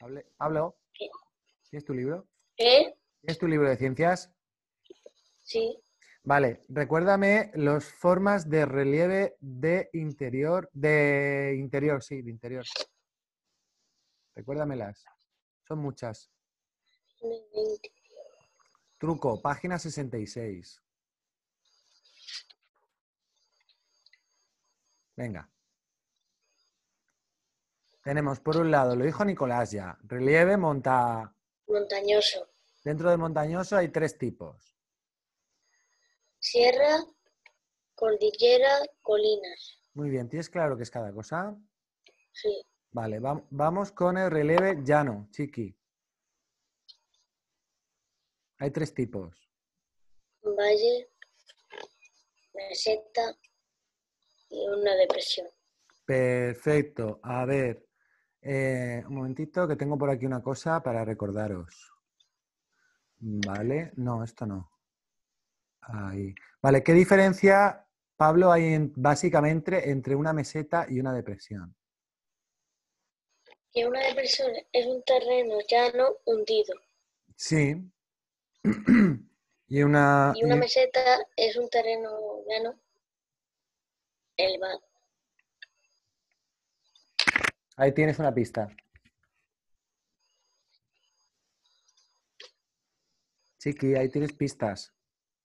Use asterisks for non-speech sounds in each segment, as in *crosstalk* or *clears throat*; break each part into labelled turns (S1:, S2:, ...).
S1: Hablo. hablo. ¿Es tu libro? ¿Qué? ¿Eh? ¿Tienes tu libro de ciencias? Sí. Vale, recuérdame las formas de relieve de interior, de interior, sí, de interior. Recuérdamelas. Son muchas. Truco, página 66. Venga. Tenemos por un lado, lo dijo Nicolás ya, relieve monta...
S2: montañoso.
S1: Dentro de montañoso hay tres tipos.
S2: Sierra, cordillera, colinas.
S1: Muy bien, ¿tienes claro qué es cada cosa? Sí. Vale, vamos con el relieve llano, chiqui. Hay tres tipos.
S2: Valle, meseta y una depresión.
S1: Perfecto. A ver, eh, un momentito, que tengo por aquí una cosa para recordaros. Vale, no, esto no. Ahí. Vale, ¿qué diferencia, Pablo, hay básicamente entre una meseta y una depresión?
S2: Que una depresión es un terreno llano hundido.
S1: Sí. *clears throat* y una. Y una meseta
S2: es un terreno llano elevado.
S1: Ahí tienes una pista. Chiqui, ahí tienes pistas.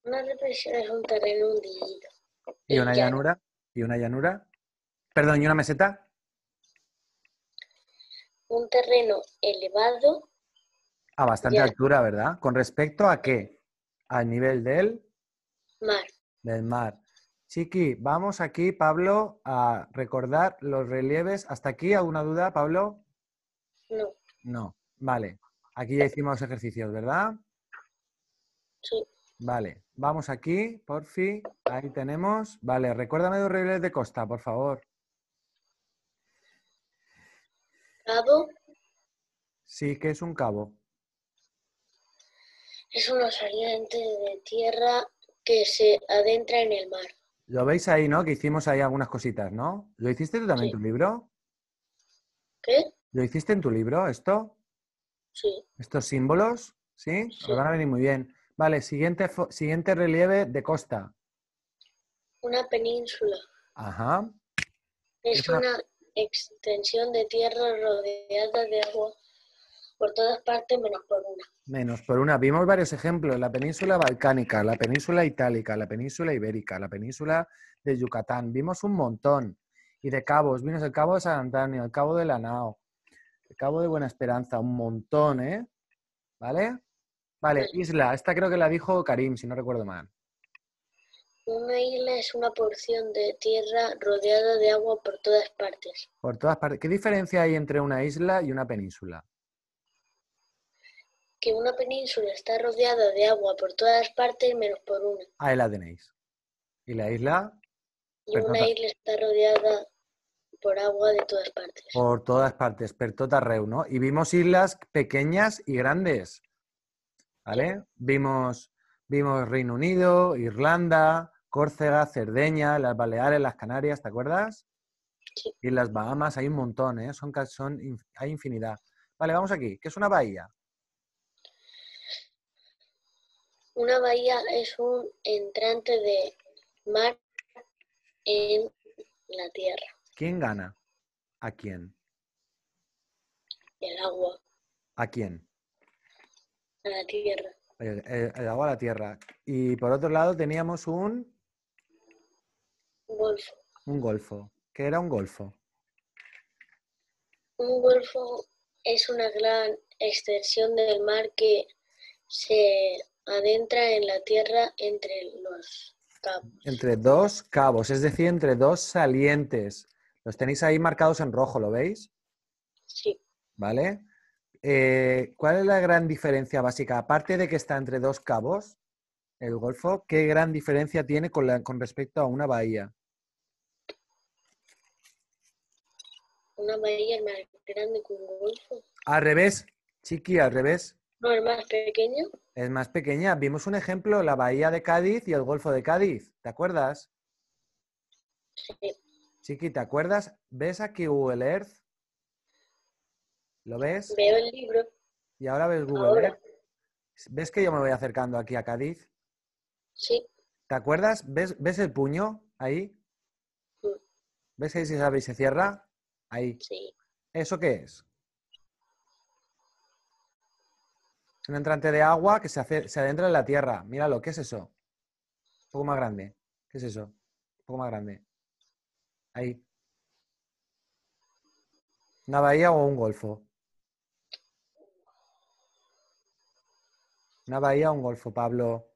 S2: Una represión es un terreno hundido.
S1: ¿Y una llanura? ¿Y una llanura? Perdón, ¿y una meseta?
S2: Un terreno elevado.
S1: A bastante altura, ¿verdad? ¿Con respecto a qué? Al nivel del... Mar. Del mar. Chiqui, vamos aquí, Pablo, a recordar los relieves. ¿Hasta aquí alguna duda, Pablo? No. No, vale. Aquí ya hicimos ejercicios, ¿verdad? Sí. Vale, vamos aquí, por fin. Ahí tenemos. Vale, recuérdame los relieves de Costa, por favor. Cabo. Sí, que es un cabo?
S2: Es una saliente de tierra que se adentra en el mar.
S1: Lo veis ahí, ¿no? Que hicimos ahí algunas cositas, ¿no? ¿Lo hiciste tú también en tu libro? ¿Qué? ¿Lo hiciste en tu libro esto? Sí. ¿Estos símbolos? ¿Sí? sí. van a venir muy bien. Vale, siguiente, siguiente relieve de costa.
S2: Una península. Ajá. Es, una extensión de tierra rodeada de agua por todas partes menos por una.
S1: Menos por una. Vimos varios ejemplos, la península balcánica, la península itálica, la península ibérica, la península de Yucatán. Vimos un montón. Y de cabos, vimos el cabo de San Antonio, el cabo de Lanao, el cabo de Buena Esperanza, un montón, ¿eh? ¿Vale? Vale, isla. Esta creo que la dijo Karim, si no recuerdo mal.
S2: Una isla es una porción de tierra rodeada de agua por todas partes.
S1: Por todas partes. ¿Qué diferencia hay entre una isla y una península?
S2: que una península está rodeada de agua por todas partes menos por una.
S1: Ahí la tenéis. Y la isla. Y una isla
S2: está rodeada por agua de todas partes.
S1: Por todas partes, Pertota Reu, ¿no? Y vimos islas pequeñas y grandes. ¿Vale? Vimos, vimos Reino Unido, Irlanda, Córcega, Cerdeña, las Baleares, las Canarias, ¿te acuerdas? Sí. Y las Bahamas, hay un montón, ¿eh? Son, hay infinidad. Vale, vamos aquí. que es una bahía?
S2: Una bahía es un entrante de mar en la tierra.
S1: ¿Quién gana? ¿A quién? El agua. ¿A quién?
S2: A la tierra.
S1: El, agua a la tierra. Y por otro lado teníamos un... Un golfo. Un golfo. ¿Qué era un golfo?
S2: Un golfo es una gran extensión del mar que se adentra en la Tierra entre los cabos.
S1: Entre dos cabos, es decir, entre dos salientes. Los tenéis ahí marcados en rojo, ¿lo veis? Sí. ¿Vale? Eh, ¿Cuál es la gran diferencia básica? Aparte de que está entre dos cabos, el Golfo, ¿qué gran diferencia tiene con, la, con respecto a una bahía?
S2: Una bahía es más grande que un golfo.
S1: Al revés, chiqui, al revés.
S2: No, es más pequeño.
S1: Es más pequeña. Vimos un ejemplo, la bahía de Cádiz y el Golfo de Cádiz. ¿Te acuerdas? Sí. Chiqui, ¿te acuerdas? ¿Ves aquí Google Earth? ¿Lo ves? Veo el libro. ¿Y ahora ves Google Earth? ¿Ves que yo me voy acercando aquí a Cádiz? Sí. ¿Te acuerdas? ¿Ves, ves el puño ahí? Sí. Mm. ¿Ves que si se abre y se cierra? Ahí. Sí. ¿Eso qué es? un entrante de agua que se, se adentra en la tierra. Míralo, ¿qué es eso? Un poco más grande. ¿Qué es eso? Un poco más grande. Ahí. ¿Una bahía o un golfo? ¿Una bahía o un golfo, Pablo?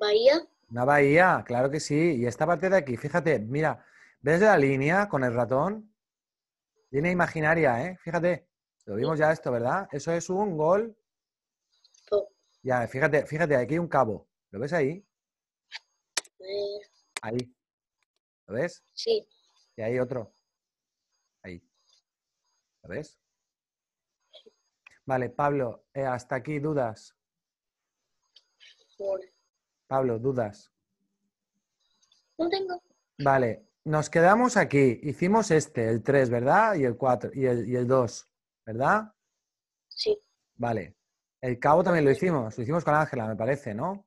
S1: ¿Bahía? Una bahía, claro que sí. Y esta parte de aquí, fíjate, mira, ¿ves la línea con el ratón? Línea imaginaria, ¿eh? Fíjate, lo vimos ya esto, ¿verdad? Eso es un gol ya, fíjate, fíjate, aquí hay un cabo. ¿Lo ves ahí? Eh. Ahí. ¿Lo ves? Sí. Y ahí otro. Ahí. ¿Lo ves? Vale, Pablo, eh, hasta aquí dudas. Pablo, dudas. No tengo. Vale, nos quedamos aquí. Hicimos este, el 3, ¿verdad? Y el 4, y el 2, ¿verdad? Sí. Vale. El cabo también lo hicimos, lo hicimos con Ángela, me parece, ¿no?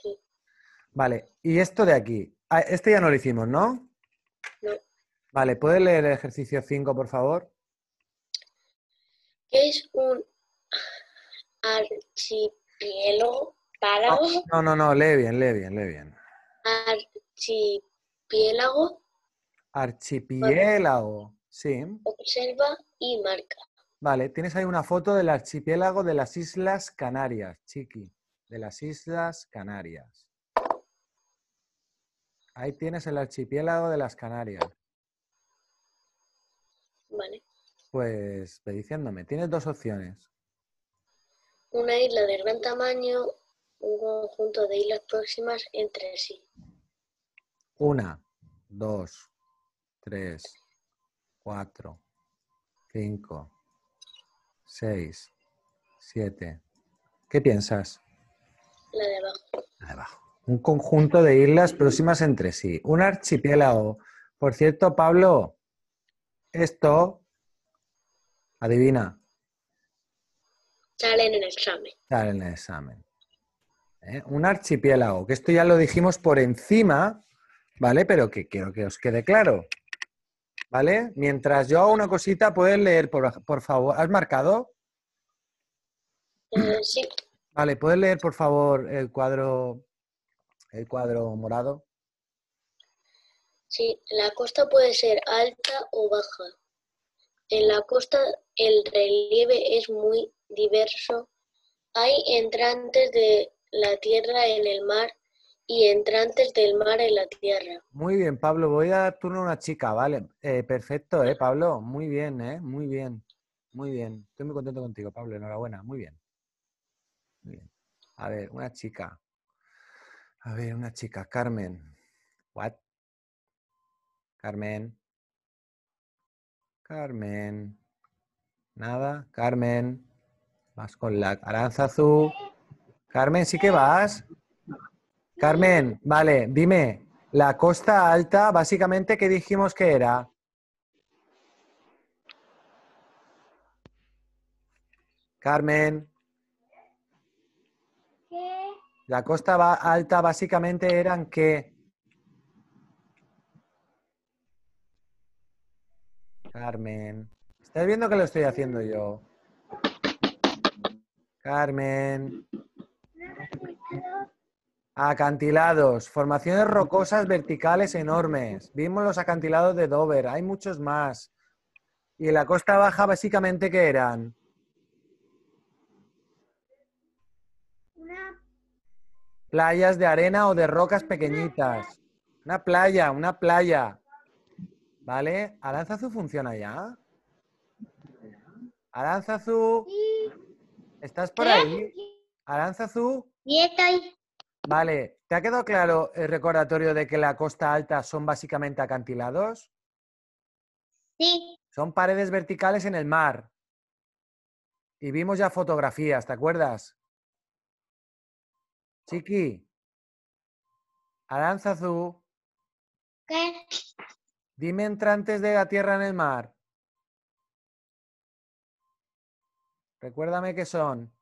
S1: Sí. Vale, y esto de aquí, ah, este ya no lo hicimos, ¿no? No. Vale, ¿puedes leer el ejercicio 5, por favor?
S2: es un archipiélago? Ah, no,
S1: no, no, lee bien, lee bien, lee bien.
S2: Archipiélago.
S1: Archipiélago, sí.
S2: Observa y marca.
S1: Vale, tienes ahí una foto del archipiélago de las Islas Canarias, Chiqui, de las Islas Canarias. Ahí tienes el archipiélago de las Canarias. Vale. Pues pediciéndome. tienes dos opciones.
S2: Una isla de gran tamaño, un conjunto de islas próximas entre sí.
S1: Una, dos, tres, cuatro, cinco, Seis, siete... ¿Qué piensas?
S2: La de abajo. La de
S1: abajo. Un conjunto de islas próximas entre sí. Un archipiélago. Por cierto, Pablo, esto, adivina.
S2: Sale en el examen.
S1: en el examen. ¿Eh? Un archipiélago, que esto ya lo dijimos por encima, ¿vale? Pero que quiero que os quede claro. ¿vale? Mientras yo hago una cosita, puedes leer, por, favor. ¿Has marcado? Eh, sí. Vale, ¿puedes leer, por favor, el cuadro, el cuadro morado?
S2: Sí, la costa puede ser alta o baja. En la costa el relieve es muy diverso. Hay entrantes de la tierra en el mar y entrantes del mar en la tierra.
S1: Muy bien, Pablo. Voy a dar turno a una chica, ¿vale? Eh, perfecto, ¿eh, Pablo? Muy bien, ¿eh? Muy bien. Muy bien. Estoy muy contento contigo, Pablo. Enhorabuena. Muy bien. bien. A ver, una chica. A ver, una chica. Carmen. What? Carmen. Carmen. Nada. Carmen. Vas con la azul. Carmen, ¿sí que vas? Carmen, vale, dime, la costa alta, básicamente, ¿qué dijimos que era? Carmen. ¿Qué? La costa alta básicamente eran qué? Carmen. ¿Estás viendo que lo estoy haciendo yo? Carmen. Acantilados, formaciones rocosas verticales enormes. Vimos los acantilados de Dover, hay muchos más. ¿Y en la costa baja básicamente qué eran? Playas de arena o de rocas pequeñitas. Una playa, una playa. ¿Vale? su funciona ya? ¿Aranzazu? su. ¿Estás por ahí? ¿Aranzazu? Sí, estoy. Vale, ¿te ha quedado claro el recordatorio de que la costa alta son básicamente acantilados? Sí. Son paredes verticales en el mar. Y vimos ya fotografías, ¿te acuerdas? Chiqui. Aranzazu. ¿Qué? Dime entrantes de la tierra en el mar. Recuérdame qué son.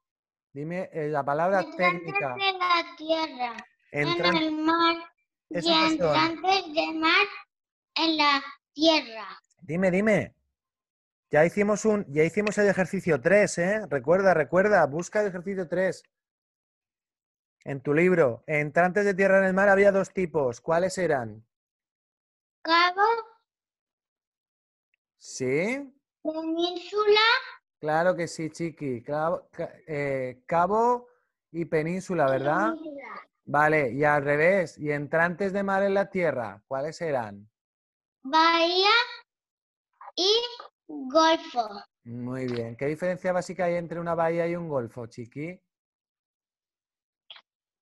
S1: Dime eh, la palabra técnica
S3: tierra, en el mar
S1: y entrantes
S3: de mar en la tierra.
S1: Dime, dime. Ya hicimos, un, ya hicimos el ejercicio 3, ¿eh? Recuerda, recuerda, busca el ejercicio 3. En tu libro, entrantes de tierra en el mar había dos tipos. ¿Cuáles eran? Cabo. ¿Sí?
S3: Península.
S1: Claro que sí, Chiqui. Eh, cabo y península, ¿verdad? Vale, y al revés, y entrantes de mar en la tierra, ¿cuáles serán?
S3: Bahía y golfo.
S1: Muy bien. ¿Qué diferencia básica hay entre una bahía y un golfo, Chiqui?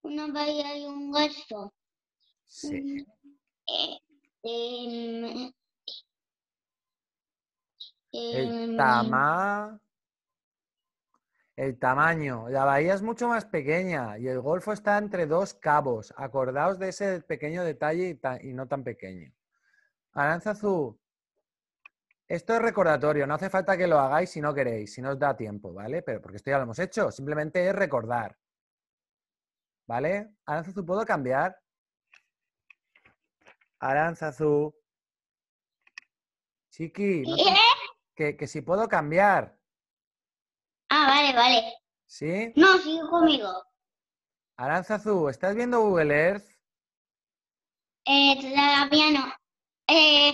S3: Una bahía y un golfo.
S1: Sí.
S3: Mm, eh, em,
S1: El em, el tamaño. La bahía es mucho más pequeña y el golfo está entre dos cabos. Acordaos de ese pequeño detalle y, no tan pequeño. Azul, esto es recordatorio, no hace falta que lo hagáis si no queréis, si no os da tiempo, ¿vale? Pero porque esto ya lo hemos hecho, simplemente es recordar. ¿Vale? Aranzazu, ¿puedo cambiar? Azul. Chiqui, que, que si puedo cambiar.
S3: Ah, vale, vale.
S1: ¿Sí? No, sigue conmigo. Aranzazú, ¿estás viendo Google Earth?
S3: Eh, todavía no. Eh,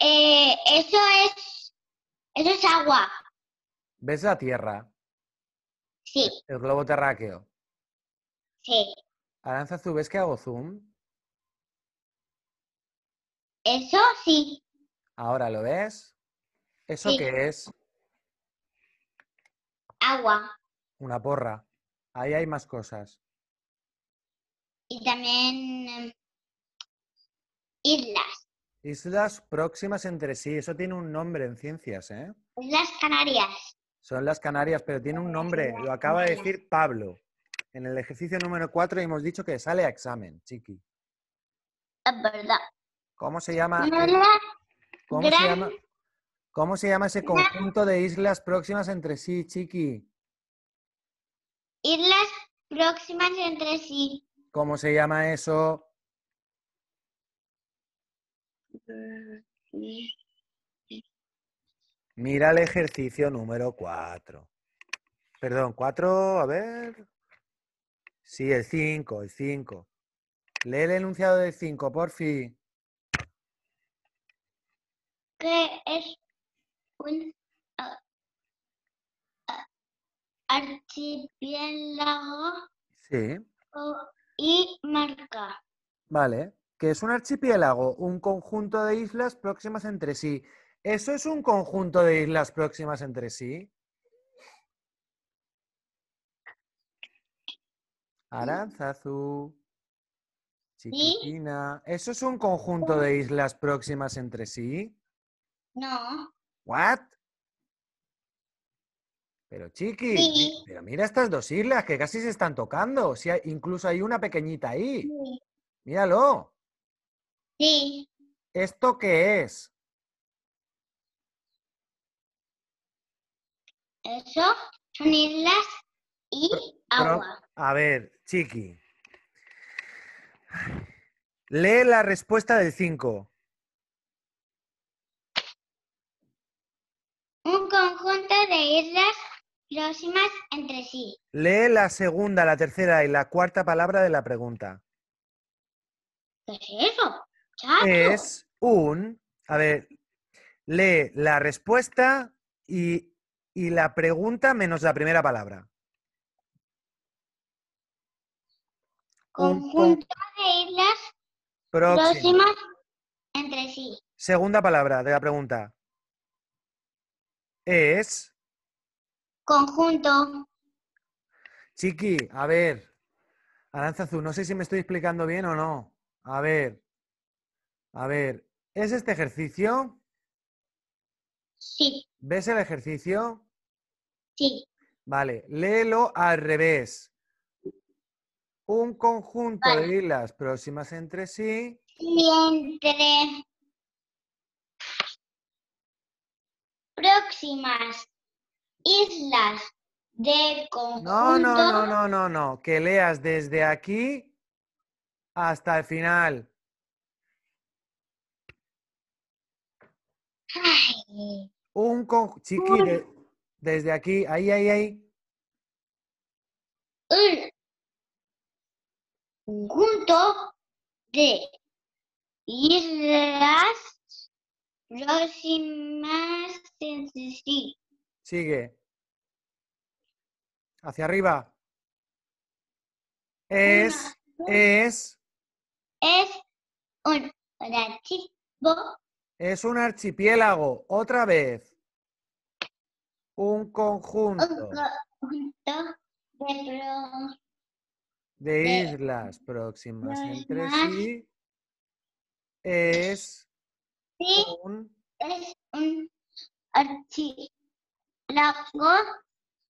S3: eh, eso es. Eso es agua.
S1: ¿Ves la Tierra? Sí. El globo terráqueo. Sí. Aranzazú, ¿ves que hago zoom?
S3: Eso sí.
S1: Ahora, ¿lo ves? ¿Eso qué es? agua. Una porra. Ahí hay más cosas.
S3: Y también em, islas.
S1: Islas próximas entre sí. Eso tiene un nombre en ciencias, ¿eh?
S3: Islas Canarias.
S1: Son las Canarias, pero tiene un nombre. Lo acaba de decir Pablo. En el ejercicio número 4 hemos dicho que sale a examen, chiqui. Es verdad. ¿Cómo se llama?
S3: ¿Cómo se llama?
S1: ¿Cómo se llama ese conjunto de islas próximas entre sí, Chiqui?
S3: Islas próximas entre sí.
S1: ¿Cómo se llama eso? Mira el ejercicio número 4. Perdón, 4, a ver. Sí, el 5, el 5. Lee el enunciado del 5, por fin.
S3: es un archipiélago sí. y marca.
S1: Vale, que es un archipiélago, un conjunto de islas próximas entre sí. ¿Eso es un conjunto de islas próximas entre sí? Aranzazu, Chiquitina. ¿Eso es un conjunto de islas próximas entre sí? No. ¿What? Pero chiqui, pero mira estas dos islas que casi se están tocando. O sea, incluso hay una pequeñita ahí. Míralo. Sí. ¿Esto qué es?
S3: Eso son islas y agua.
S1: a ver, chiqui. Lee la respuesta del 5.
S3: de islas próximas entre sí.
S1: Lee la segunda, la tercera y la cuarta palabra de la pregunta.
S3: ¿Qué es eso? Es
S1: un... A ver, lee la respuesta y, y la pregunta menos la primera palabra. Conjunto
S3: de islas
S1: próximas
S3: entre sí.
S1: Segunda palabra de la pregunta es... Conjunto. Chiqui, a ver. Azul, no sé si me estoy explicando bien o no. A ver. A ver. ¿Es este ejercicio? Sí. ¿Ves el ejercicio? Sí. Vale, léelo al revés. Un conjunto de islas próximas entre sí.
S3: entre próximas islas de conjunto. No, no, no,
S1: no, no, no. Que leas desde aquí hasta el final. Un conjunto. Chiqui, desde aquí, ahí, ahí, ahí. Un
S3: conjunto de islas yo sin más sí.
S1: Sigue. Hacia arriba. Es, es.
S3: Es un, archipiélago.
S1: Es un archipiélago. Otra vez. Un conjunto. de, de, islas próximas entre sí. Es
S3: Sí, es un archipiélago.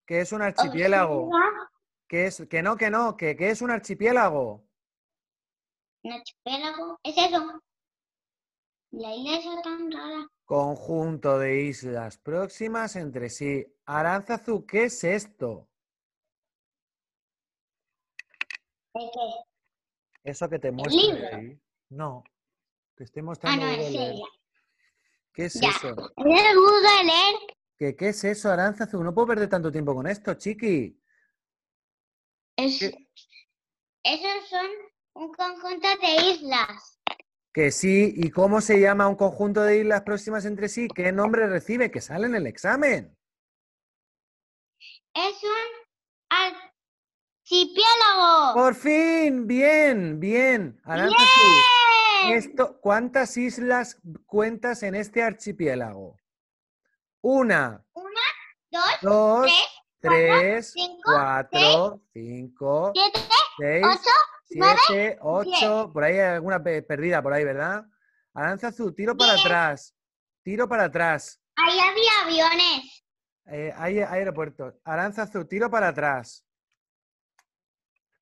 S1: ¿Qué es un archipiélago? ¿Qué es? Que no, que no, que, es un archipiélago.
S3: Un archipiélago, es eso. La isla es tan rara.
S1: Conjunto de islas próximas entre sí. azul ¿qué es esto? Eso que te muestro ahí. No, te estoy ah, mostrando. Ah, no, es ella. ¿Qué es eso? ¿Qué, es eso, Azul? No puedo perder tanto tiempo con esto, chiqui.
S3: esos son un conjunto de islas.
S1: Que sí, ¿y cómo se llama un conjunto de islas próximas entre sí? ¿Qué nombre recibe? Que sale en el examen.
S3: Es un archipiélago.
S1: Por fin, bien, bien. ¡Bien! Esto, ¿Cuántas islas cuentas en este archipiélago? Una. Una, dos, tres, cuatro, cinco,
S3: seis, siete, ocho, nueve, ocho.
S1: Por ahí hay alguna perdida, por ahí, ¿verdad? Aranzazu, tiro para atrás. Tiro para atrás.
S3: Ahí había aviones.
S1: Eh, hay, aeropuertos. aeropuertos. Azul, tiro para atrás.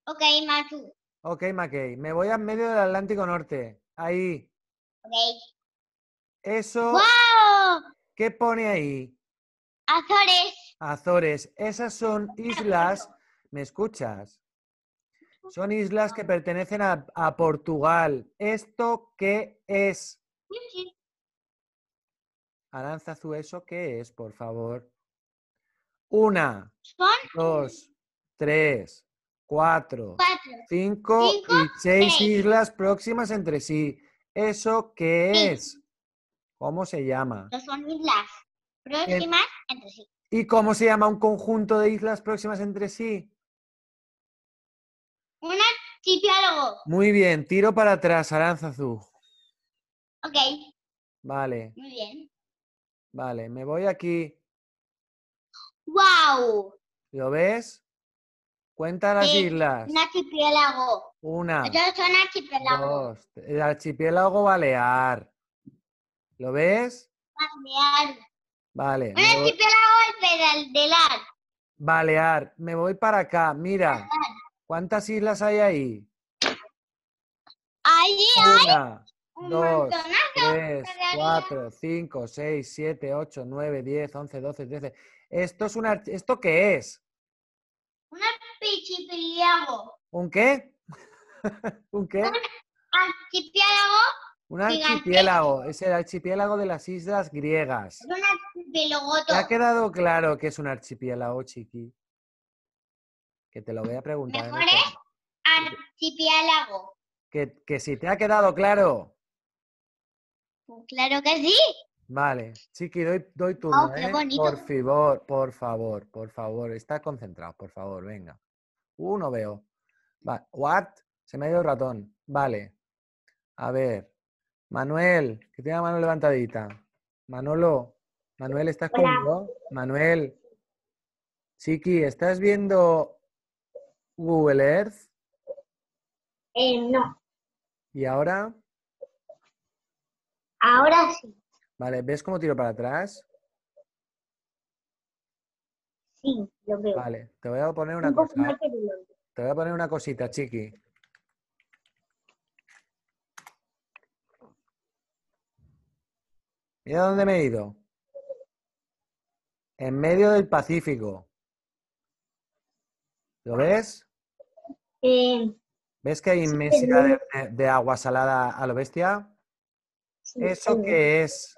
S3: Ok, Matu.
S1: Ok, Mackey. Me voy al medio del Atlántico Norte. Ahí. Eso.
S3: ¡Wow!
S1: ¿Qué pone ahí?
S3: Azores.
S1: Azores. Esas son islas. ¿Me escuchas? Son islas que pertenecen a, a Portugal. ¿Esto qué es? Aranzazu, ¿eso qué es, por favor? Una, dos, tres, cuatro, cinco, y seis, islas próximas entre sí. ¿Eso qué es? ¿Cómo se llama?
S3: son islas próximas eh, entre sí.
S1: ¿Y cómo se llama un conjunto de islas próximas entre sí?
S3: Un archipiélago.
S1: Muy bien, tiro para atrás, azul. Ok. Vale. Muy bien. Vale, me voy aquí.
S3: ¡Wow!
S1: ¿Lo ves? Cuenta las islas. Un
S3: archipiélago. Una. Yo soy un Dos.
S1: El archipiélago balear. ¿Lo ves?
S3: Balear. Vale. Un archipiélago del Ar.
S1: Balear. Me voy para acá. Mira. ¿Cuántas islas hay ahí? Ahí hay. Un dos, tres, cuatro, cinco, seis, siete, ocho, nueve, diez, once, doce, trece. ¿Esto, es una, ¿Esto qué es?
S3: archipiélago.
S1: ¿Un qué? *laughs*
S3: ¿Un qué? Un archipiélago.
S1: Un archipiélago, es el archipiélago de las islas griegas.
S3: Un ¿Te ha
S1: quedado claro que es un archipiélago, chiqui? Que te lo voy a preguntar. Mejor este
S3: es archipiélago.
S1: Que, que si te ha quedado claro.
S3: claro que sí.
S1: Vale, Chiqui, doy, doy oh, turno, ¿eh? Por favor, por favor, por favor. Está concentrado, por favor, venga. Uh, no veo. Va. What? Se me ha ido el ratón. Vale. A ver. Manuel, que tenga la mano levantadita. Manolo, Manuel, ¿estás conmigo? Manuel. Chiqui, ¿estás viendo Google Earth?
S4: Eh, no.
S1: ¿Y ahora?
S3: Ahora sí.
S1: Vale, ¿ves cómo tiro para atrás?
S4: Sí, lo veo.
S1: Vale, te voy a poner una cosita, Te voy a poner una cosita, Chiqui. Mira dónde me he ido. En medio del Pacífico. ¿Lo ves? Eh, ¿Ves que hay inmensidad de, agua salada a lo bestia? ¿Eso qué es?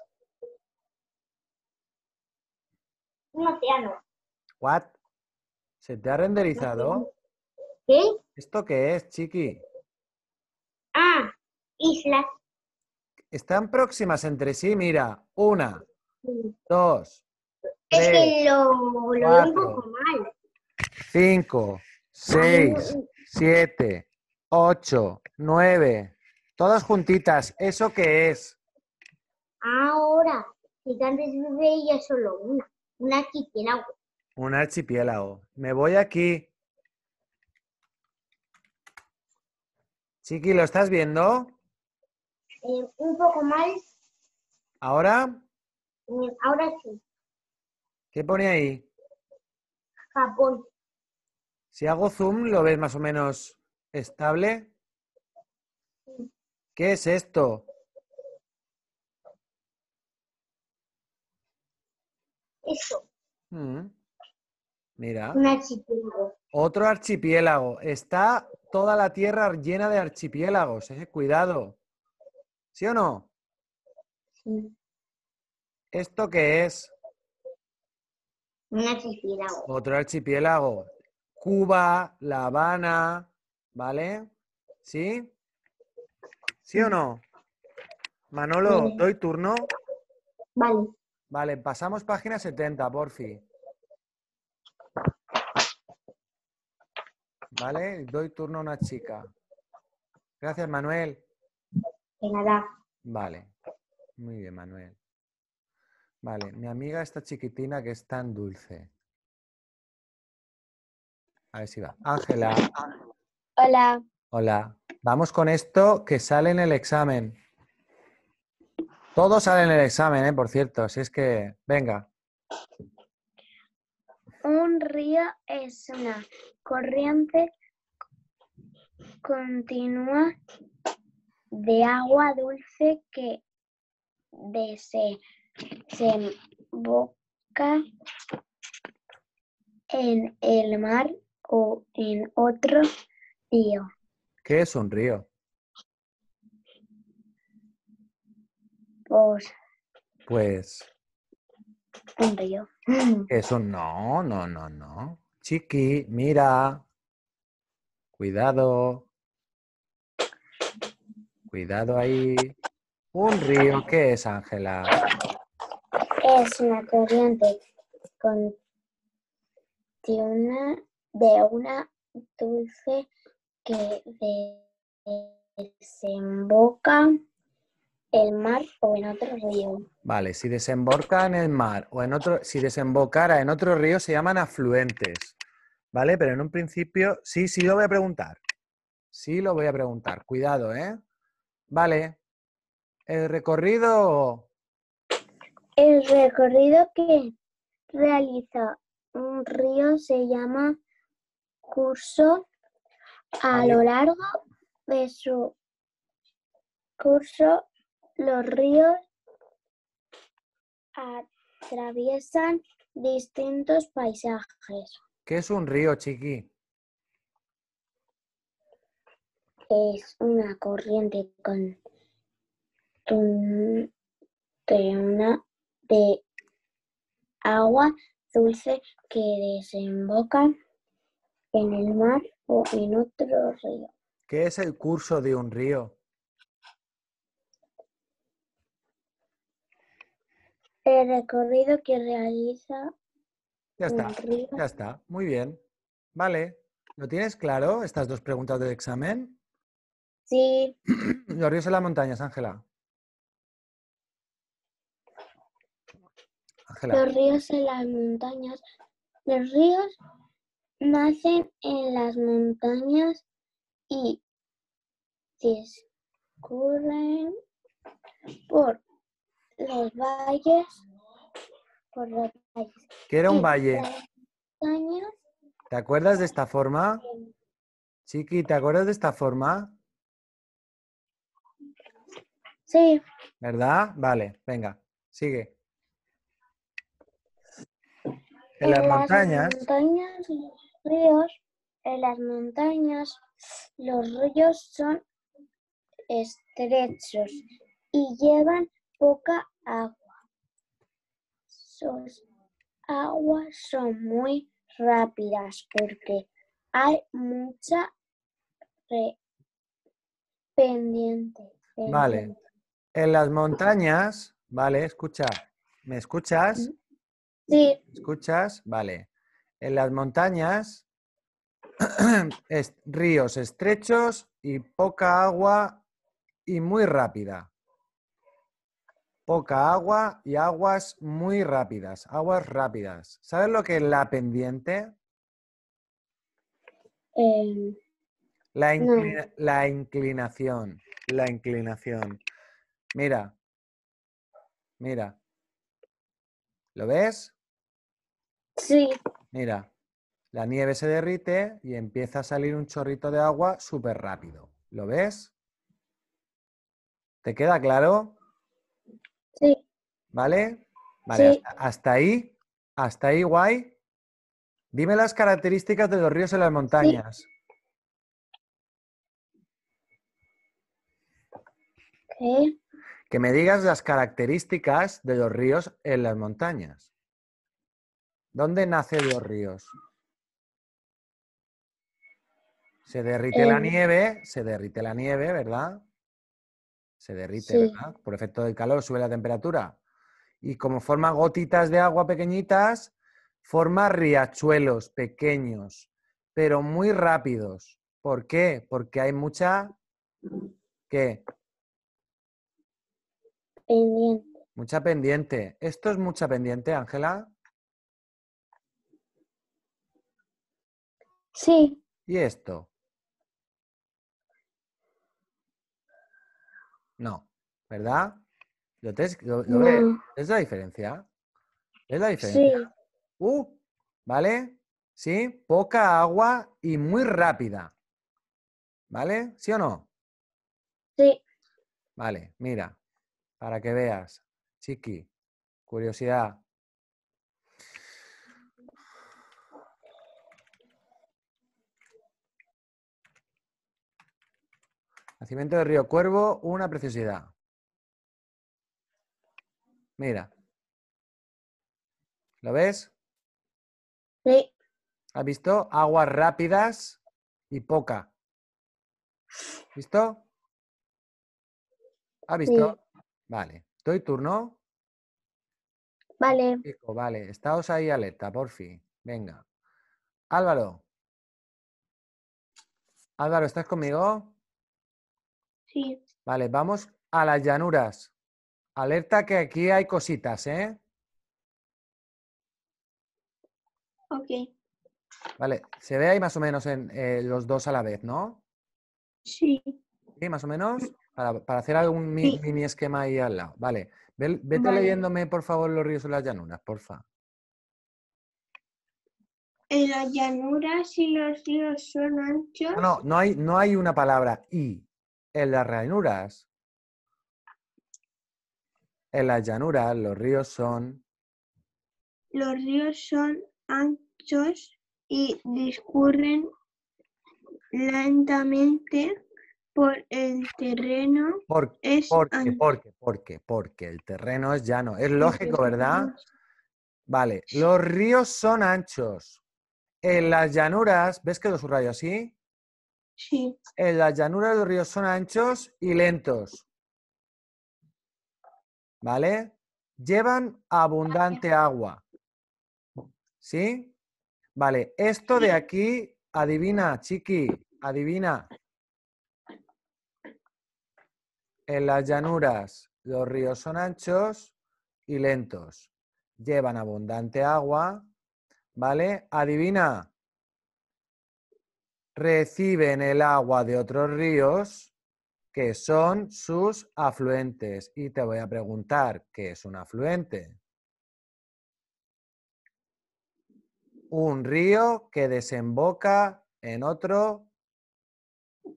S4: Un océano.
S1: What? ¿Se te ha renderizado? ¿Qué? ¿Esto qué es, Chiqui? Ah, islas. Están próximas entre sí, mira. Una, dos. Tres, es que
S3: lo, lo cuatro,
S2: mal.
S1: Cinco, seis, siete, ocho, nueve. Todas juntitas. ¿Eso qué es?
S3: Ahora, si antes veía solo una. Una chiqui tiene agua.
S1: Un archipiélago. Me voy aquí. Chiqui, ¿lo estás viendo?
S4: Eh, un poco más. ¿Ahora? Eh, ahora sí.
S1: ¿Qué pone ahí? Japón. Si hago zoom, ¿lo ves más o menos estable? ¿Qué es esto? Eso. Mm. Mira. Otro archipiélago. Está toda la Tierra llena de archipiélagos. Eh, cuidado. ¿Sí o no? Sí. ¿Esto qué es? Un
S2: archipiélago.
S1: Otro archipiélago. Cuba, La Habana, ¿vale? ¿Sí? ¿Sí o no? Manolo, doy turno. Vale. Vale, pasamos página 70, por fin. ¿vale? Doy turno a una chica. Gracias, Manuel. De nada. Vale. Muy bien, Manuel. Vale, mi amiga esta chiquitina que es tan dulce. A ver si va. Ángela. Hola. Hola. Vamos con esto que sale en el examen. Todo sale en el examen, ¿eh? por cierto. Así es que, venga.
S4: Un río es una corriente continua de agua dulce que desemboca en el mar o en otro río.
S1: ¿Qué es un río? Pues. Pues. Un río. Mm. Eso no, no, no, no. Chiqui, mira. Cuidado. Cuidado ahí. Un río, ¿qué es, Ángela?
S4: Es una corriente de, de una dulce que desemboca el mar o en otro río.
S1: Vale, si desemboca en el mar o en otro, si desembocara en otro río se llaman afluentes. ¿Vale? Pero en un principio, sí, sí lo voy a preguntar. Sí lo voy a preguntar. Cuidado, ¿eh? Vale. El recorrido.
S4: El recorrido que realiza un río se llama curso a lo largo de su curso los ríos atraviesan distintos paisajes.
S1: ¿Qué es un río, Chiqui?
S4: Es una corriente con de agua dulce que desemboca en el mar o en otro río.
S1: ¿Qué es el curso de un río?
S4: El recorrido que realiza. Ya está, ya
S1: está, muy bien. Vale, ¿lo tienes claro estas dos preguntas del examen? Sí. *clears throat* Los ríos en las montañas, Ángela. Los
S4: ríos en las montañas. Los ríos nacen en las montañas y discurren por los valles, por los valles.
S1: ¿Qué era un valle? ¿Te acuerdas de esta forma? Chiqui, ¿te acuerdas de esta forma? Sí. ¿Verdad? Vale, venga, sigue. En, en las, montañas.
S4: montañas los ríos, en las montañas, los ríos son estrechos y llevan poca agua. Sus aguas son muy rápidas porque hay mucha pendiente, Vale.
S1: En las montañas, vale, escucha. ¿Me escuchas? Sí. ¿Escuchas? Vale. En las montañas, *clears throat* ríos estrechos y poca agua y muy rápida poca agua y aguas muy rápidas, aguas rápidas. ¿Sabes lo que es la pendiente? Em, la, la inclinación, la inclinación. Mira, mira. ¿Lo ves? Sí. Mira, la nieve se derrite y empieza a salir un chorrito de agua súper rápido. ¿Lo ves? ¿Te queda claro? ¿Vale? Vale, hasta, ahí, hasta ahí, guay. Dime las características de los ríos en las montañas. Eh. Que me digas las características de los ríos en las montañas. ¿Dónde nacen los ríos? Se derrite la eh. nieve, se derrite la nieve, ¿verdad? Se derrite, ¿verdad? Por efecto del calor sube la temperatura y como forma gotitas de agua pequeñitas, forma riachuelos pequeños, pero muy rápidos. ¿Por qué? Porque hay mucha... ¿Qué?
S4: Pendiente.
S1: Mucha pendiente. ¿Esto es mucha pendiente, Ángela? Sí. ¿Y esto? No, ¿verdad? ¿Lo, ves? ¿Es la diferencia? ¿Es la diferencia? Uh, ¿vale? ¿Sí? Poca agua y muy rápida. ¿Vale? ¿Sí o no? Sí. Vale, mira, para que veas. Chiqui, curiosidad. Nacimiento del río Cuervo, una preciosidad. Mira. ¿Lo ves? Sí. ¿Has visto? Aguas rápidas y poca. ¿Visto? ¿Has visto? Vale. ¿Estoy turno? Vale. Vale. Estáos ahí alerta, por fin. Venga. Álvaro. Álvaro, ¿estás conmigo? Sí. Vale, vamos a las llanuras. Alerta que aquí hay cositas, ¿eh? Ok. Vale, se ve ahí más o menos en eh, los dos a la vez, ¿no? Sí. Sí, más o menos, *clears throat* para, hacer algún mini esquema ahí al lado. Vale, vete leyéndome, por favor, los ríos y las llanuras, porfa.
S4: En las llanuras y los ríos son anchos. No,
S1: no, hay, no hay una palabra y en las llanuras. En las llanuras los ríos son...
S4: Los ríos son anchos y discurren lentamente por el terreno.
S1: Porque, qué? porque, porque, porque, porque el terreno es llano. Es lógico, ¿verdad? Vale, los ríos son anchos. En las llanuras, ¿ves que lo subrayo así? Sí. En las llanuras los ríos son anchos y lentos. ¿vale? Llevan ah, abundante agua. ¿Sí? Vale, esto de aquí, adivina, chiqui, adivina. En las llanuras los ríos son anchos y lentos. Llevan abundante agua, ¿vale? Adivina. Reciben el agua de otros ríos que son sus afluentes. Y te voy a preguntar, ¿qué es un afluente? Un río que desemboca en otro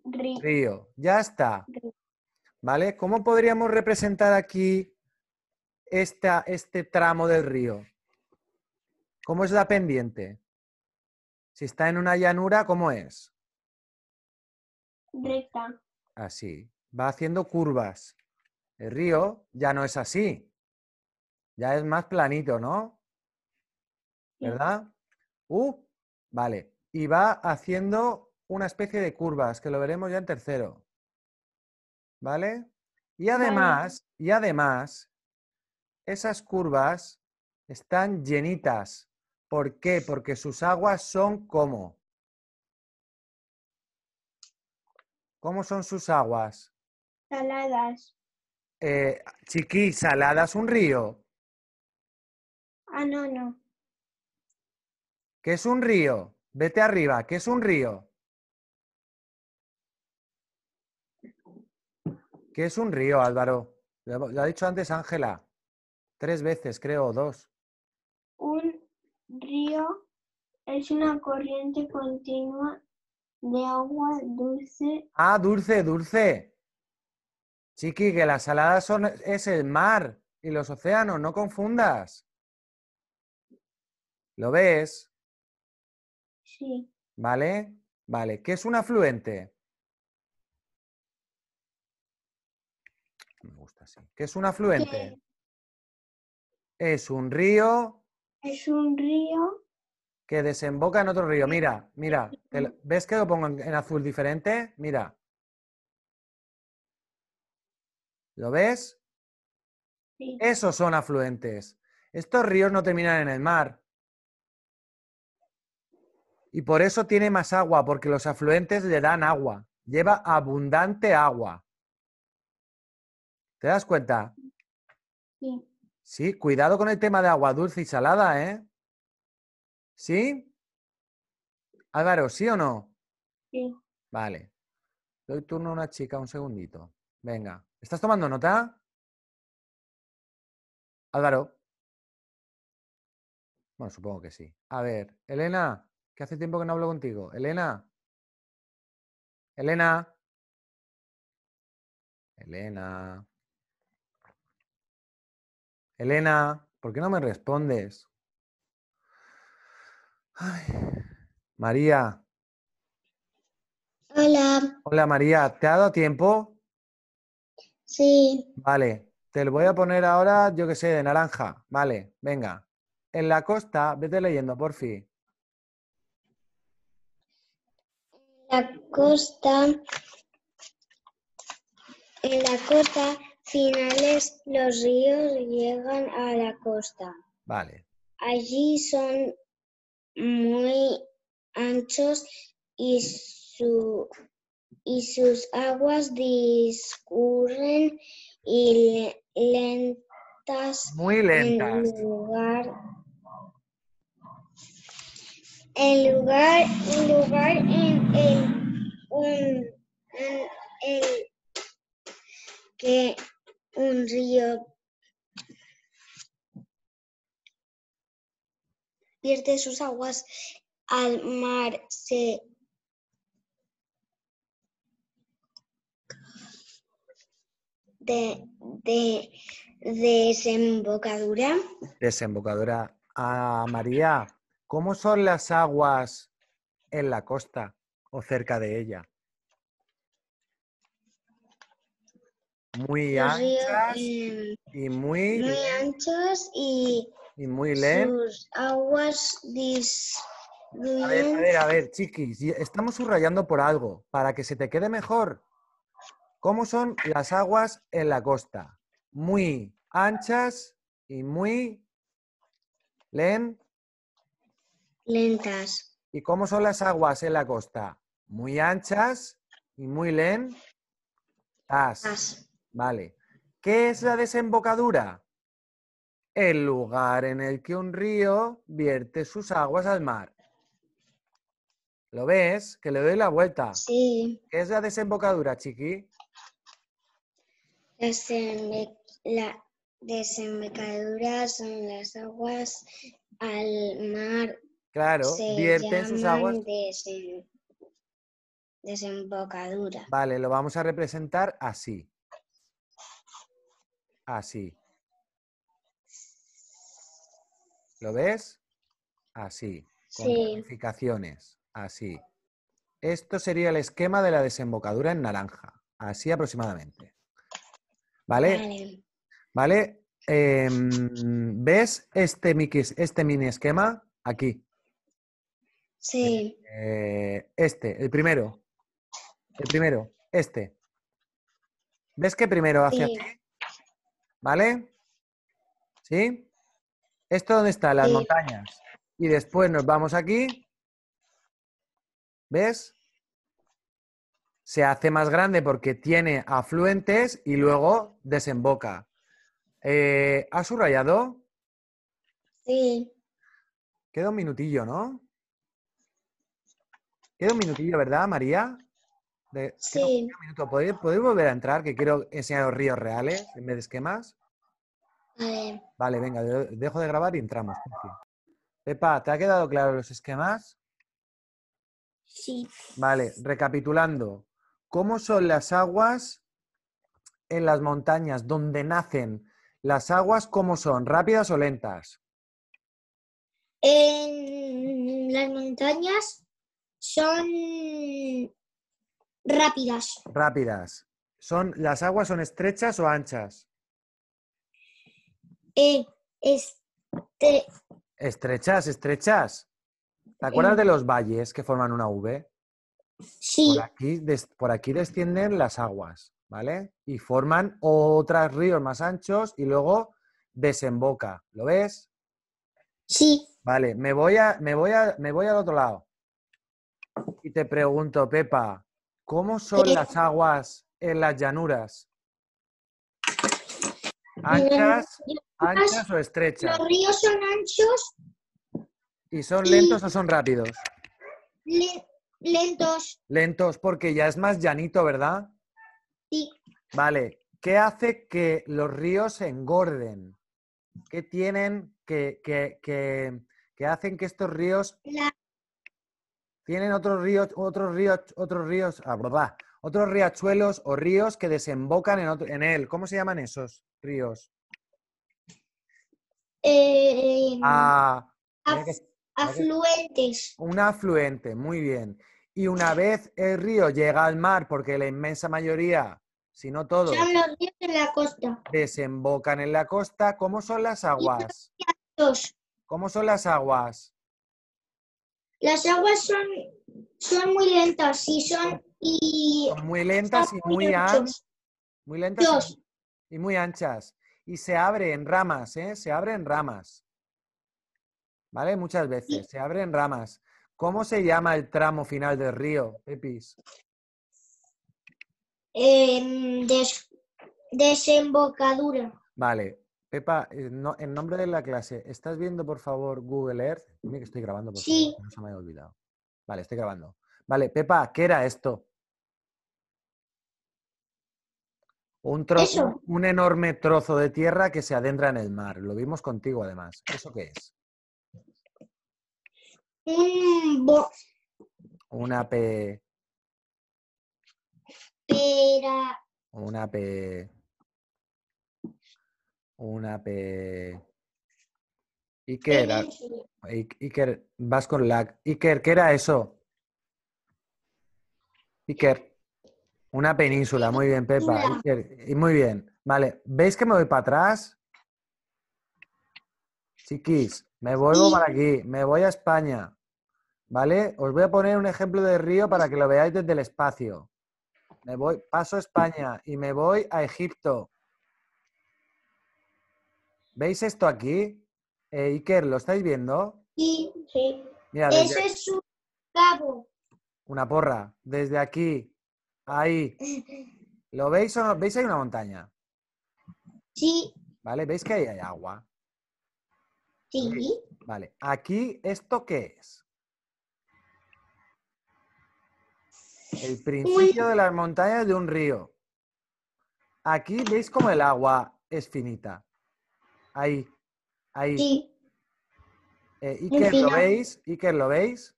S1: río. Ya está. ¿Vale? ¿Cómo podríamos representar aquí este tramo del río? ¿Cómo es la pendiente? Si está en una llanura, ¿cómo es?
S2: Recta
S1: así, va haciendo curvas. El río ya no es así, ya es más planito, ¿no? ¿Verdad? Uh, vale. Y va haciendo una especie de curvas, que lo veremos ya en tercero. ¿Vale? Y además, y además, esas curvas están llenitas. ¿Por qué? Porque sus aguas son como ¿Cómo son sus aguas?
S4: Saladas.
S1: Eh, chiqui, ¿saladas un río?
S4: Ah, no, no.
S1: ¿Qué es un río? Vete arriba, ¿qué es un río? ¿Qué es un río, Álvaro? Lo ha dicho antes Ángela. Tres veces, creo, dos.
S4: Un río es una corriente continua de agua dulce.
S1: Ah, dulce, dulce. Chiqui, que las saladas son, es el mar y los océanos, no confundas. ¿Lo ves? Sí. ¿Vale? Vale. ¿Qué es un afluente? Me gusta así. ¿Qué es un afluente? Es un río.
S4: Es un río
S1: que desemboca en otro río. Mira, mira, ¿ves que lo pongo en, en, azul diferente? Mira. ¿Lo ves? Sí. Esos son afluentes. Estos ríos no terminan en el mar. Y por eso tiene más agua, porque los afluentes le dan agua. Lleva abundante agua. ¿Te das cuenta? Sí. Sí, cuidado con el tema de agua dulce y salada, ¿eh? ¿Sí? Álvaro, ¿sí o no? Sí. Vale. Doy turno a una chica, un segundito. Venga. ¿Estás tomando nota? Álvaro. Bueno, supongo que sí. A ver, Elena, que hace tiempo que no hablo contigo. Elena. Elena. Elena. Elena, ¿por qué no me respondes? María. Hola. Hola María, ¿te ha dado tiempo? Sí. Vale, te lo voy a poner ahora, yo que sé, de naranja. Vale, venga. En la costa, vete leyendo, por fin.
S4: La costa, en la costa finales los ríos llegan a la costa. Vale. Allí son muy anchos y, su, y sus aguas discurren y lentas. Muy lentas. En lugar, en lugar, en un, en el que un río pierde sus aguas al mar se de, desembocadura.
S1: Desembocadura. A ah, María, ¿cómo son las aguas en la costa o cerca de ella? Muy anchas em, y muy... Muy y y muy lento.
S4: aguas dis...
S1: A ver, a ver, a ver, chiquis, estamos subrayando por algo, para que se te quede mejor. ¿Cómo son las aguas en la costa? Muy anchas y muy lentas. ¿Y cómo son las aguas en la costa? Muy anchas y muy lentas. Vale. ¿Qué es la desembocadura? El lugar en el que un río vierte sus aguas al mar. ¿Lo ves? Que le doy la vuelta. Sí. ¿Qué es la desembocadura, Chiqui?
S4: la desembocadura son las aguas al mar.
S1: Claro, vierten sus aguas.
S4: desembocadura.
S1: Vale, lo vamos a representar así. Así. ¿Lo ves? Así, con así. Esto sería el esquema de la desembocadura en naranja, así aproximadamente. ¿Vale? ¿Vale? Em, ¿Ves este, este mini esquema aquí?
S4: Sí.
S1: Eh, este, el primero. El primero, este. ¿Ves que primero hacia aquí? ¿Vale? ¿Sí? ¿Esto dónde está? Las
S4: montañas.
S1: Y después nos vamos aquí. ¿Ves? Se hace más grande porque tiene afluentes y luego desemboca. Eh, ¿Has subrayado? Sí. Queda un minutillo, ¿no? Queda un minutillo, ¿verdad, María? sí. Un ¿Podéis, volver a entrar? Que quiero los ríos reales en vez de esquemas. Vale. venga, dejo de grabar y entramos. Pepa, ¿te ha quedado claro los esquemas? Sí. Vale, recapitulando. ¿Cómo son las aguas en las montañas donde nacen? ¿Las aguas cómo son? ¿Rápidas o lentas?
S3: En las montañas son rápidas.
S1: Rápidas. ¿Son, ¿Las aguas son estrechas o anchas? E, estrechas, estrechas. ¿Te eh, acuerdas de los valles que forman una V? Sí. Por aquí, descienden las aguas, ¿vale? Y forman otros ríos más anchos y luego desemboca. ¿Lo ves? Sí. Vale, me voy, a, me, voy a, me voy al otro lado. Y te pregunto, Pepa, ¿cómo son las aguas en las llanuras? ¿Anchas, o estrechas? Los ríos
S3: son anchos.
S1: ¿Y son lentos o son rápidos? lentos. Lentos, porque ya es más llanito, ¿verdad? Sí. Vale. ¿Qué hace que los ríos se engorden? ¿Qué tienen que, que, que, hacen que estos ríos... Tienen otros ríos, otros ríos, otros ríos... va. Ah, otros riachuelos o ríos que desembocan en, en él. ¿Cómo se llaman esos ríos? Em, ah, afluentes. Un afluente, muy bien. Y una vez el río llega al mar, porque la inmensa mayoría, si no todos, Desembocan en la costa. ¿Cómo son las aguas? ¿Cómo son las aguas? Las aguas son son muy lentas sí son... Y son muy lentas y muy, anchas. Muy lentas y muy anchas. Y se abre en ramas, ¿eh? Se abre en ramas. ¿Vale? Muchas veces. Se abre en ramas. ¿Cómo se llama el tramo final del río, Pepis?
S4: Em, desembocadura.
S1: Vale. Pepa, eh, en nombre de la clase, ¿estás viendo por favor Google Earth? Dime que estoy grabando, por sí. favor, no se me haya olvidado. Vale, estoy grabando. Vale, Pepa, ¿qué era esto? Un trozo, un enorme trozo de tierra que se adentra en el mar. Lo vimos contigo además. ¿Eso qué es?
S3: Un
S1: Una P.
S3: Pera.
S1: Una P. Una P. Iker, Iker, eh, vas con lag. Iker, ¿qué era eso? Iker, una península, muy bien, Pepa. Y muy bien. Vale, ¿veis que me voy para atrás? Chiquis, me vuelvo para aquí, me voy a España. ¿Vale? Os voy a poner un ejemplo de río para que lo veáis desde el espacio. Me voy, paso a España y me voy a Egipto. ¿Veis esto aquí? Eh, Iker, ¿lo estáis viendo?
S4: Sí, sí.
S1: Eso es
S4: un cabo.
S1: Una porra. Desde aquí, ahí.
S4: *laughs*
S1: ¿Lo veis o no? ¿Veis hay una montaña? Sí. ¿Vale? ¿Veis que ahí hay agua? Sí. Vale. ¿Aquí esto qué es? El principio de las montañas de un río. Aquí veis como el agua es finita. Ahí. Ahí. Sí. Eh, Iker, ¿lo veis? Iker, ¿lo veis?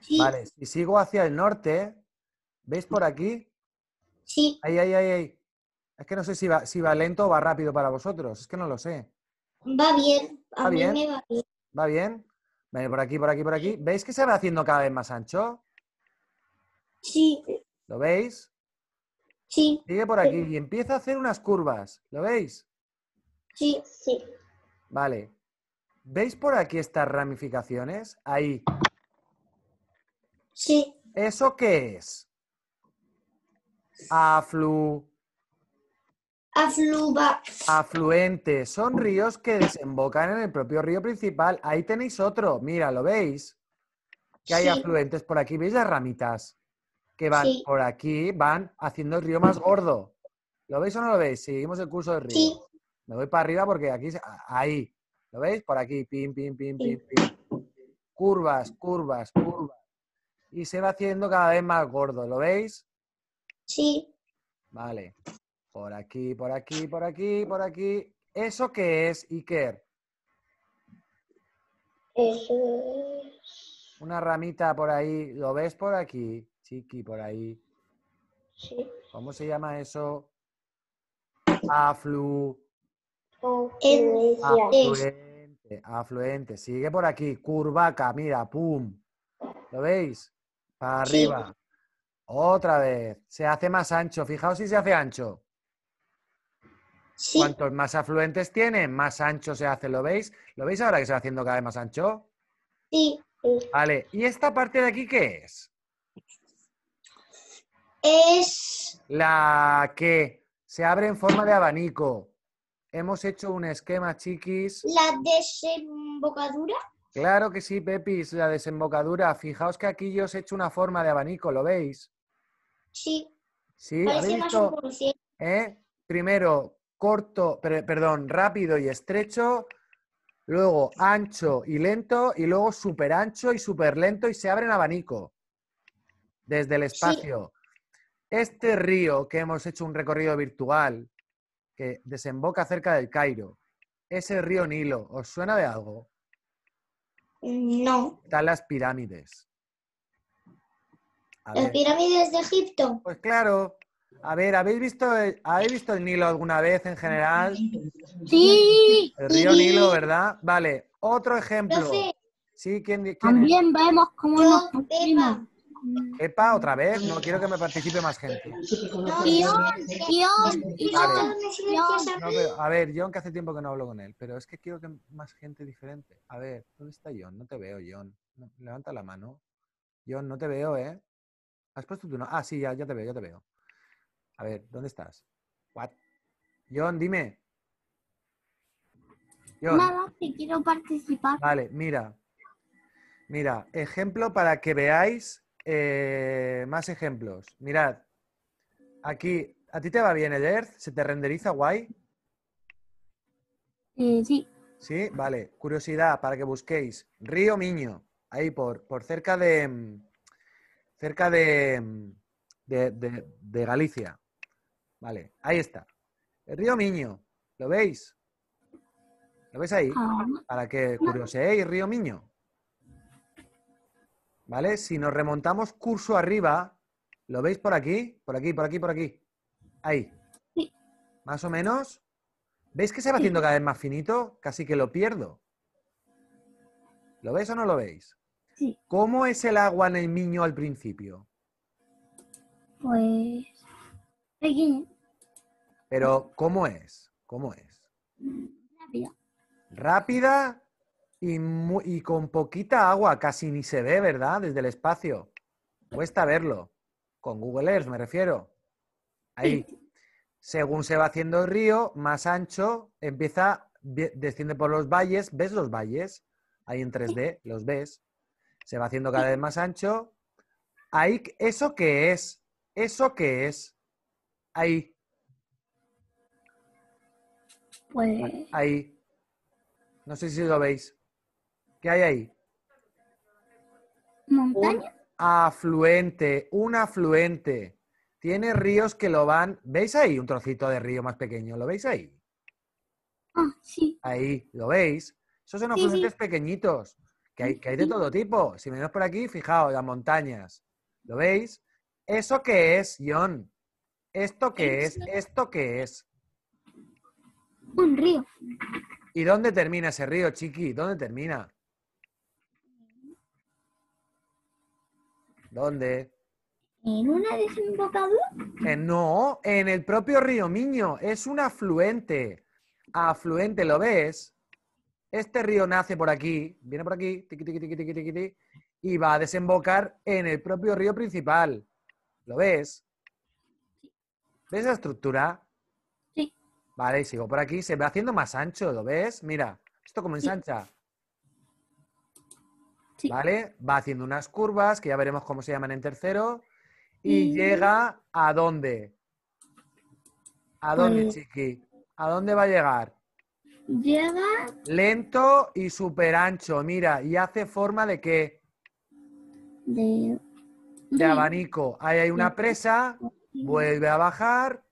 S1: Sí. Vale, si sigo hacia el norte, ¿veis por aquí? Sí. Ahí, ahí, ahí, ahí. Es que no sé si va, si va lento o va rápido para vosotros, es que no lo sé.
S3: Va bien, a ¿Va mí bien? me va bien.
S1: ¿Va bien? Vale, por aquí, por aquí, por aquí. ¿Veis que se va haciendo cada vez más ancho? Sí. ¿Lo veis? Sí. Sigue por aquí y empieza a hacer unas curvas. ¿Lo veis? Sí, sí. Vale. ¿Veis por aquí estas ramificaciones? Ahí. Sí. ¿Eso qué es? Aflu... Afluva. Afluentes. Son ríos que desembocan en el propio río principal. Ahí tenéis otro. Mira, ¿lo veis? Que hay afluentes por aquí. ¿Veis las ramitas? Que van por aquí, van haciendo el río más gordo. ¿Lo veis o no lo veis? Seguimos el curso del río. Sí. Me voy para arriba porque aquí, ahí, ¿lo veis? Por aquí, pim, pim, pim, pim, pim. Curvas, curvas, curvas. Y se va haciendo cada vez más gordo, ¿lo veis? Sí. Vale. Por aquí, por aquí, por aquí, por aquí. ¿Eso qué es, Iker? Eso Una ramita por ahí. ¿Lo ves por aquí, Chiqui, por ahí? Sí. ¿Cómo se llama eso? Aflu.
S4: Afluente.
S1: Afluente, Sigue por aquí. Curvaca, mira, pum. ¿Lo veis? Para arriba. Otra vez. Se hace más ancho. Fijaos si se hace ancho. ¿cuántos Cuantos más afluentes tienen, más ancho se hace. ¿Lo veis? ¿Lo veis ahora que se va haciendo cada vez más ancho? Sí. Vale. ¿Y esta parte de aquí qué es? Es... La que se abre en forma de abanico. Hemos hecho un esquema, chiquis. ¿La
S3: desembocadura?
S1: Claro que sí, Pepis, la desembocadura. Fijaos que aquí yo os he hecho una forma de abanico, ¿lo veis? Sí. Sí, Parece ¿eh? Primero, corto, perdón, rápido y estrecho, luego ancho y lento, y luego súper ancho y súper lento, y se abre en abanico desde el espacio. Este río que hemos hecho un recorrido virtual, que desemboca cerca del Cairo. ¿Ese río Nilo os suena de algo? No. Están las pirámides. ¿Las pirámides de Egipto? Pues claro. A ver, ¿habéis visto, el, visto el Nilo alguna vez en general? Sí. El río Nilo, ¿verdad? Vale, otro ejemplo. sí,
S4: También vemos cómo Yo, nos
S1: Epa, otra vez, no quiero que me participe más gente. a ver, John, que hace tiempo que no hablo con él, pero es que quiero que más gente diferente. A ver, ¿dónde está John? No te veo, John. Levanta la mano. John, no te veo, ¿eh? ¿Has puesto tú? no? Ah, sí, ya, te veo, ya te veo. A ver, ¿dónde estás? What? John, dime. Nada, que quiero participar. Vale, mira. Mira, ejemplo para que veáis eh, más ejemplos. Mirad, aquí, ¿a ti te va bien el Earth? ¿Se te renderiza guay? Eh, sí. Sí, vale. Curiosidad para que busquéis. Río Miño, ahí por, por cerca de. Mm, cerca mm, de de, de, Galicia. Vale, ahí está. El río Miño, ¿lo veis? ¿Lo veis ahí? Ah. Para que curioseéis, río Miño. ¿vale? Si nos remontamos curso arriba, ¿lo veis por aquí? Por aquí, por aquí, por aquí. Ahí. Sí. Más o menos. ¿Veis que se va haciendo cada vez más finito? Casi que lo pierdo. ¿Lo veis o no lo veis? Sí. ¿Cómo es el agua en el miño al principio?
S4: Pues... Pequeño.
S1: Pero, ¿cómo es? ¿Cómo es? Mm, rápida. ¿Rápida? Y, con poquita agua, casi ni se ve, ¿verdad? Desde el espacio. Cuesta verlo. Con Google Earth me refiero. Ahí. Según se va haciendo el río, más ancho, empieza, desciende por los valles. ¿Ves los valles? Ahí en 3D, los ves. Se va haciendo cada vez más ancho. Ahí, ¿eso qué es? ¿Eso qué es? Ahí. Pues Ahí. No sé si lo veis hay ahí? Montaña. Un afluente, un afluente. Tiene ríos que lo van. ¿Veis ahí un trocito de río más pequeño? ¿Lo veis ahí? Ah, sí. Ahí, ¿lo veis? Esos son afluentes pequeñitos, que hay, que hay de todo tipo. Si venimos por aquí, fijaos, las montañas. ¿Lo veis? ¿Eso qué es, John? ¿Esto qué es? ¿Esto qué es? Un río. ¿Y dónde termina ese río, Chiqui? ¿Dónde termina? ¿Dónde? ¿En una
S4: desembocadura?
S1: Eh, no, en el propio río Miño. Es un afluente. Afluente, ¿lo ves? Este río nace por aquí, viene por aquí, y va a desembocar en el propio río principal. ¿Lo ves? ¿Ves la estructura? Sí. Vale, y sigo por aquí. Se va haciendo más ancho, ¿lo ves? Mira, esto como ensancha. ¿Vale? Va haciendo unas curvas, que ya veremos cómo se llaman en tercero, y, mm. llega a dónde. ¿A dónde, mm. Chiqui? ¿A dónde va a llegar? Llega. Lento y súper ancho, mira, y hace forma de qué? De... Mm. abanico. Ahí hay una presa, vuelve a bajar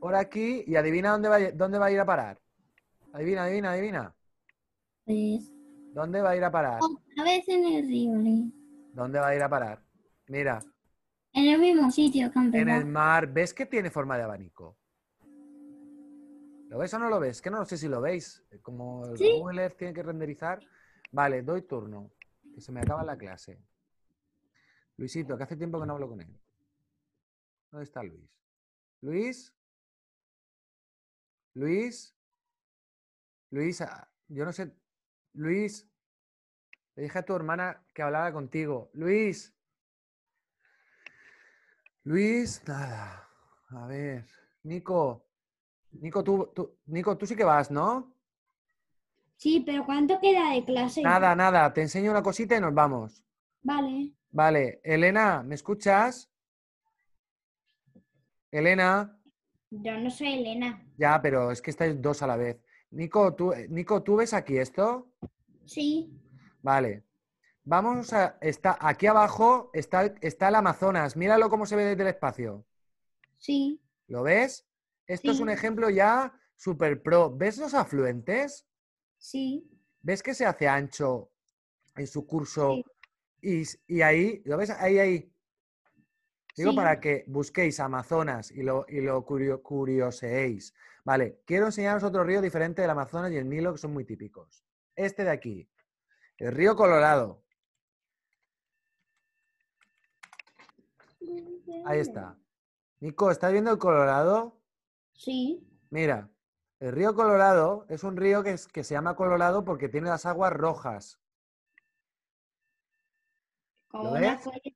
S1: por aquí y adivina dónde va, dónde va a ir a parar. Adivina, adivina, adivina. Pues, ¿Dónde va a ir a parar?
S4: A vez en el
S1: ¿Dónde va a ir a parar? Mira.
S4: En el mismo sitio, campeón. En el
S1: mar. ¿Ves que tiene forma de abanico? ¿Lo ves o no lo ves? Que no sé si lo veis. Como el Google Earth tiene que renderizar. Vale, doy turno. Que se me acaba la clase. Luisito, que hace tiempo que no hablo con él. ¿Dónde está Luis? Luis. Luis. Luis, ah, yo no sé, Luis, le dije a tu hermana que hablaba contigo. Luis. Luis, nada. A ver. Nico. Nico, tú, tú, Nico, tú sí que vas, ¿no?
S4: Sí, pero ¿cuánto queda de clase? Nada,
S1: nada. Te enseño una cosita y nos vamos. Vale. Vale. Elena, ¿me escuchas? Elena.
S4: Yo no soy Elena.
S1: Ya, pero es que estáis dos a la vez. Nico, ¿tú, Nico, ¿tú ves aquí esto? Sí. Vale. Vamos a. Está, aquí abajo está, está el Amazonas. Míralo cómo se ve desde el espacio. Sí. ¿Lo ves? Esto es un ejemplo ya super pro. ¿Ves los afluentes? Sí. ¿Ves que se hace ancho en su curso? Y, y, ahí, ¿lo ves? Ahí, ahí. Digo para que busquéis Amazonas y lo, y curioseéis. Vale, quiero enseñaros otro río diferente del Amazonas y el Milo que son muy típicos. Este de aquí, el río Colorado. Ahí está. Nico, ¿estás viendo el Colorado? Sí. Mira, el río Colorado es un río que, que se llama Colorado porque tiene las aguas rojas. Como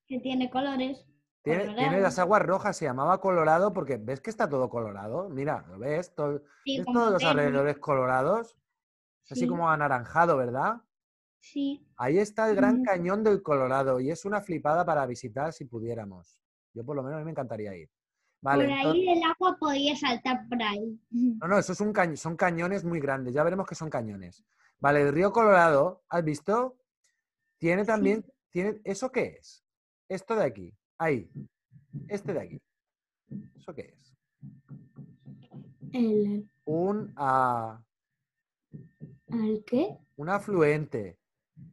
S2: que tiene colores. Tiene, las
S1: aguas rojas, se llamaba Colorado porque ves que está todo colorado. Mira, ¿lo ves? todos los alrededores colorados? Es así como anaranjado, ¿verdad? Sí. Ahí está el Gran Cañón del Colorado y es una flipada para visitar si pudiéramos. Yo por lo menos a mí me encantaría ir. por ahí
S3: el agua podía saltar por ahí.
S1: No, *laughs* no, eso es un cañón, son cañones muy grandes. Ya veremos que son cañones. Vale, el río Colorado, ¿has visto? Tiene también, tiene, ¿eso qué es? Esto de aquí. Ahí. Este de aquí. ¿Eso qué es? Un qué? Un afluente.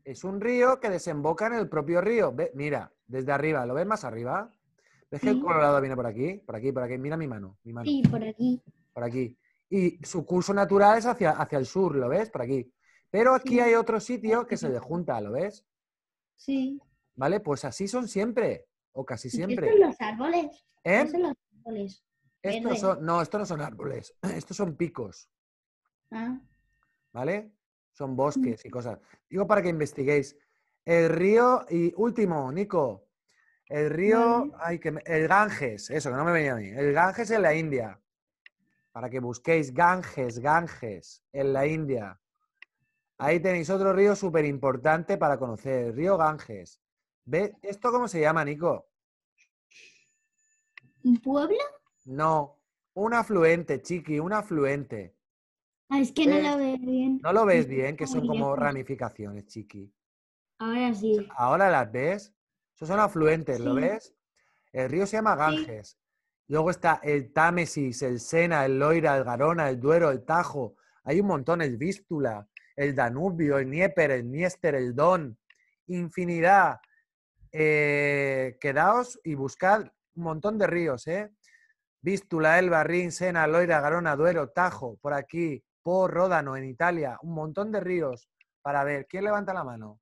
S1: Es un río que desemboca en el propio río. Ve, mira, desde arriba. ¿Lo ves más arriba? ¿Ves que el Colorado viene por aquí? Por aquí, por aquí. Mira mi mano. Mi Sí, por aquí. Por aquí. Y su curso natural es hacia, hacia el sur, ¿lo ves? Por aquí. Pero aquí hay otro sitio que se le junta, ¿lo ves? Sí. ¿Vale? Pues así son siempre o casi siempre. Estos son los
S4: árboles.
S1: ¿Eh? árboles. no, estos no son árboles, *clears throat* estos son picos. Ah. ¿Vale? Son bosques y mm. cosas. Digo para que investiguéis. El río, y último, Nico, el río, que el Ganges, eso que no me venía a mí, el Ganges en la India. Para que busquéis Ganges, Ganges, en la India. Ahí tenéis otro río súper importante para conocer, el río Ganges. ¿Ve? ¿Esto cómo se llama, Nico? ¿Un pueblo? No, un afluente, chiqui, un afluente.
S4: Ah, es que no lo ves bien. No lo ves bien, que son como
S1: ramificaciones, chiqui.
S4: Ahora sí.
S1: Ahora las ves. Esos son afluentes, ¿lo ves? El río se llama Ganges. Luego está el Támesis, el Sena, el Loira, el Garona, el Duero, el Tajo. Hay un montón, el Vístula, el Danubio, el Nieper, el Niester, el Don. Infinidad. Eh, quedaos y buscad un montón de ríos, ¿eh? Vístula, Elba, Rin, Sena, Loira, Garona, Duero, Tajo, por aquí, por Ródano, en Italia, un montón de ríos para ver. ¿Quién levanta la mano?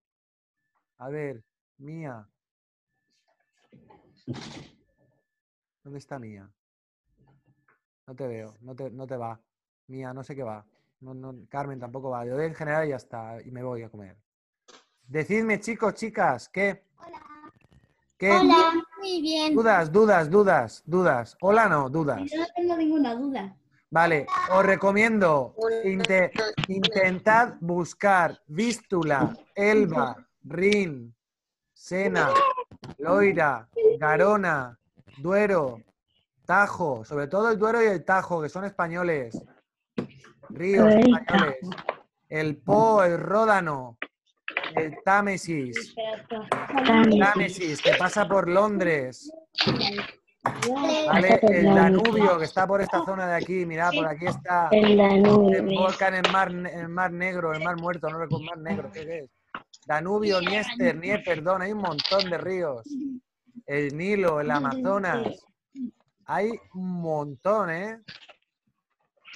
S1: A ver, Mía. ¿Dónde está Mía? No te veo, no te, no te va. Mía, no sé qué va. No, no, Carmen tampoco va. Yo en general ya está y me voy a comer. Decidme, chicos, chicas, ¿qué? Hola. Hola, muy bien. Dudas, dudas, dudas, dudas. Hola, no, dudas. Yo
S2: no tengo ninguna duda.
S1: Vale, os recomiendo, intentad buscar Vístula, Elba, Rin, Sena, Loira, Garona, Duero, Tajo, sobre todo el Duero y el Tajo, que son españoles, ríos españoles, el Po, el Ródano, el Támesis. Támesis, que pasa por Londres.
S4: el
S1: Danubio, que está por esta zona de aquí, mira por aquí está. El Danubio. en mar, el mar Negro, el Mar Muerto, no recuerdo, Mar Negro, ¿qué es? Danubio, Niester, Nier, perdón, hay un montón de ríos. El Nilo, el Amazonas. Hay un montón, ¿eh?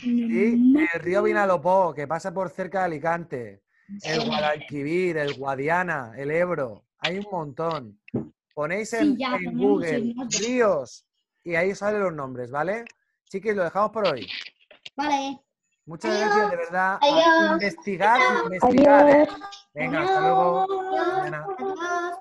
S3: Y el río
S1: Vinalopó, que pasa por cerca de Alicante el Guadalquivir, el Guadiana, el Ebro, hay un montón. Ponéis en, Google ríos y ahí salen los nombres, ¿vale? Chiquis, lo dejamos por hoy. Vale. Muchas gracias, de verdad. Adiós. Investigar, investigar. ¿eh? Venga, hasta luego.
S4: Adiós.